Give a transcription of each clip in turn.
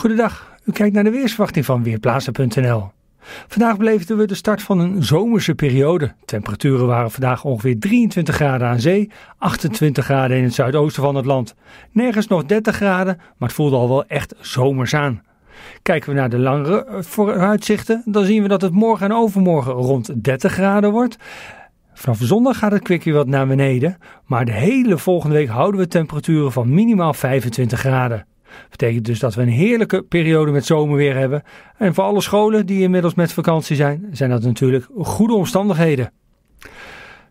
Goedendag, u kijkt naar de weersverwachting van Weerplaatsen.nl. Vandaag beleefden we de start van een zomerse periode. Temperaturen waren vandaag ongeveer 23 graden aan zee, 28 graden in het zuidoosten van het land. Nergens nog 30 graden, maar het voelde al wel echt zomers aan. Kijken we naar de langere eh, vooruitzichten, dan zien we dat het morgen en overmorgen rond 30 graden wordt. Vanaf zondag gaat het weer wat naar beneden, maar de hele volgende week houden we temperaturen van minimaal 25 graden. Betekent dus dat we een heerlijke periode met zomerweer hebben. En voor alle scholen die inmiddels met vakantie zijn, zijn dat natuurlijk goede omstandigheden.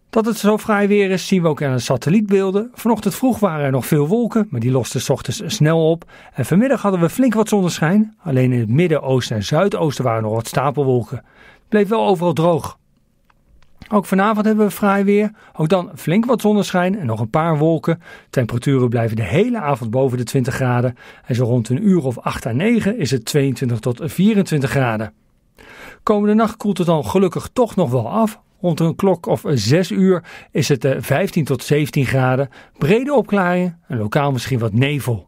Dat het zo vrij weer is, zien we ook aan de satellietbeelden. Vanochtend vroeg waren er nog veel wolken, maar die losten s ochtends snel op. En vanmiddag hadden we flink wat zonneschijn. Alleen in het midden, oosten en zuidoosten waren nog wat stapelwolken. Het bleef wel overal droog. Ook vanavond hebben we fraai weer. Ook dan flink wat zonneschijn en nog een paar wolken. Temperaturen blijven de hele avond boven de 20 graden. En zo rond een uur of 8 à 9 is het 22 tot 24 graden. Komende nacht koelt het dan gelukkig toch nog wel af. Rond een klok of 6 uur is het 15 eh, tot 17 graden. Brede opklaringen en lokaal misschien wat nevel.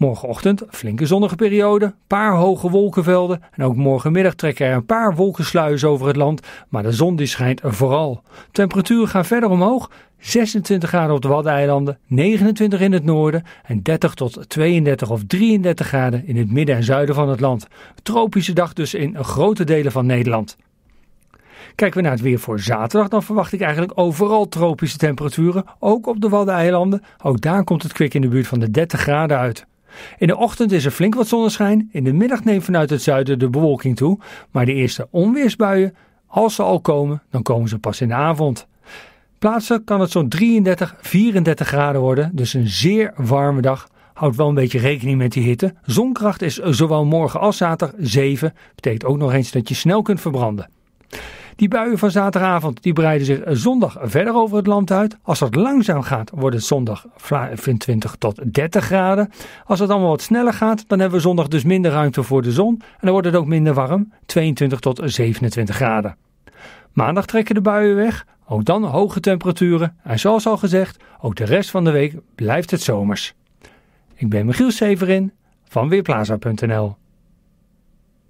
Morgenochtend flinke zonnige periode, paar hoge wolkenvelden en ook morgenmiddag trekken er een paar wolkensluizen over het land, maar de zon die schijnt vooral. Temperaturen gaan verder omhoog, 26 graden op de Waddeneilanden, 29 in het noorden en 30 tot 32 of 33 graden in het midden en zuiden van het land. Tropische dag dus in grote delen van Nederland. Kijken we naar het weer voor zaterdag, dan verwacht ik eigenlijk overal tropische temperaturen, ook op de Waddeneilanden. Ook daar komt het kwik in de buurt van de 30 graden uit. In de ochtend is er flink wat zonneschijn, in de middag neemt vanuit het zuiden de bewolking toe, maar de eerste onweersbuien, als ze al komen, dan komen ze pas in de avond. Plaatsen kan het zo'n 33, 34 graden worden, dus een zeer warme dag. Houd wel een beetje rekening met die hitte. Zonkracht is zowel morgen als zaterdag 7, betekent ook nog eens dat je snel kunt verbranden. Die buien van zaterdagavond die breiden zich zondag verder over het land uit. Als het langzaam gaat, worden het zondag 20 tot 30 graden. Als het allemaal wat sneller gaat, dan hebben we zondag dus minder ruimte voor de zon. En dan wordt het ook minder warm, 22 tot 27 graden. Maandag trekken de buien weg, ook dan hoge temperaturen. En zoals al gezegd, ook de rest van de week blijft het zomers. Ik ben Michiel Severin van Weerplaza.nl